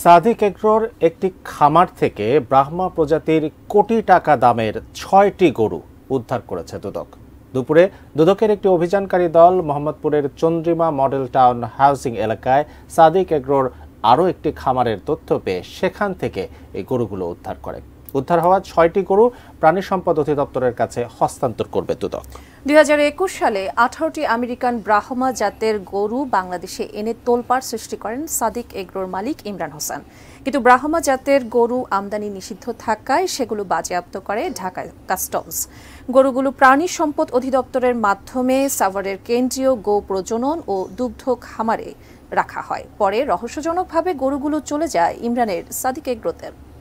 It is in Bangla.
সাদিক এগ্রোর একটি খামার থেকে ব্রাহ্মা প্রজাতির কোটি টাকা দামের ছয়টি গরু উদ্ধার করেছে দুদক দুপুরে দুদকের একটি অভিযানকারী দল মোহাম্মদপুরের চন্দ্রিমা মডেল টাউন হাউসিং এলাকায় সাদিক এগ্রোর আরও একটি খামারের তথ্য পেয়ে সেখান থেকে এই গরুগুলো উদ্ধার করে উদ্ধার হওয়া ছয়টি গরু প্রাণী সম্পদ অধিদপ্তরের কাছে হস্তান্তর করবে দুদক দুই সালে আঠারোটি আমেরিকান ব্রাহ্মা জাতের গরু বাংলাদেশে এনে তোলপাড় সৃষ্টি করেন সাদিক এগ্রোর মালিক ইমরান হোসেন কিন্তু ব্রাহ্মা জাতের গরু আমদানি নিষিদ্ধ থাকায় সেগুলো বাজেয়াপ্ত করে ঢাকা কাস্টমস গরুগুলো প্রাণী সম্পদ অধিদপ্তরের মাধ্যমে সাভারের কেন্দ্রীয় গো প্রজনন ও দুগ্ধ খামারে রাখা হয় পরে রহস্যজনকভাবে গরুগুলো চলে যায় ইমরানের সাদিক এগ্রোতে